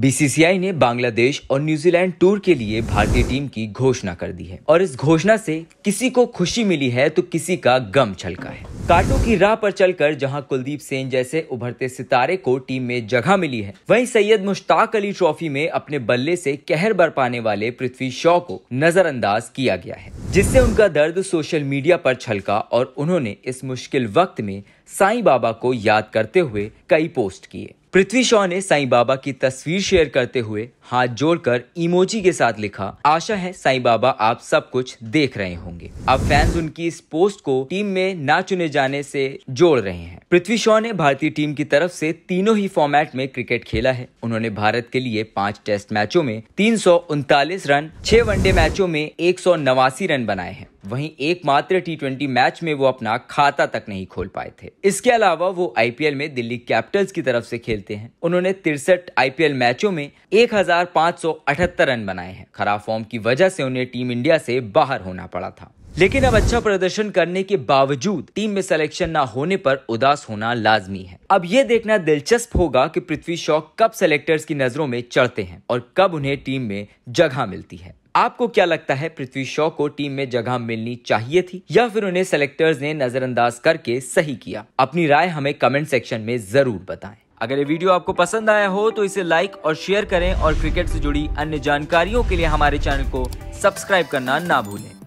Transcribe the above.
BCCI ने बांग्लादेश और New Zealand tour के लिए भारतीय टीम की घोषणा कर दी है और इस घोषणा से किसी को खुशी मिली है तो किसी का गम छलका है कांटों की राह पर चलकर जहां कुलदीप सेन जैसे उभरते सितारे को टीम में जगह मिली है वहीं सैयद मुश्ताक अली ट्रॉफी में अपने बल्ले से कहर बर पाने वाले पृथ्वी शॉ को नजरअंदाज किया गया है जिससे उनका दर्द सोशल मीडिया पर छलका और उन्होंने इस मुश्किल वक्त में साईं बाबा को याद करते हुए कई पोस्ट किए पृथ्वी शॉ ने साई बाबा की तस्वीर शेयर करते हुए हाथ जोड़कर इमोजी के साथ लिखा आशा है साई बाबा आप सब कुछ देख रहे होंगे अब फैंस उनकी इस पोस्ट को टीम में ना चुने जाने से जोड़ रहे हैं पृथ्वी शॉ ने भारतीय टीम की तरफ से तीनों ही फॉर्मेट में क्रिकेट खेला है उन्होंने भारत के लिए पांच टेस्ट मैचों में तीन रन छह वनडे मैचों में एक रन बनाए हैं वहीं एकमात्र टी ट्वेंटी मैच में वो अपना खाता तक नहीं खोल पाए थे इसके अलावा वो आईपीएल में दिल्ली कैपिटल्स की तरफ से खेलते हैं उन्होंने तिरसठ आईपीएल मैचों में एक रन बनाए हैं खराब फॉर्म की वजह से उन्हें टीम इंडिया से बाहर होना पड़ा था लेकिन अब अच्छा प्रदर्शन करने के बावजूद टीम में सिलेक्शन ना होने पर उदास होना लाजमी है अब ये देखना दिलचस्प होगा कि पृथ्वी शॉ कब सेलेक्टर्स की नजरों में चढ़ते हैं और कब उन्हें टीम में जगह मिलती है आपको क्या लगता है पृथ्वी शॉ को टीम में जगह मिलनी चाहिए थी या फिर उन्हें सेलेक्टर्स ने नजरअंदाज करके सही किया अपनी राय हमें कमेंट सेक्शन में जरूर बताएं अगर ये वीडियो आपको पसंद आया हो तो इसे लाइक और शेयर करें और क्रिकेट से जुड़ी अन्य जानकारियों के लिए हमारे चैनल को सब्सक्राइब करना ना भूलें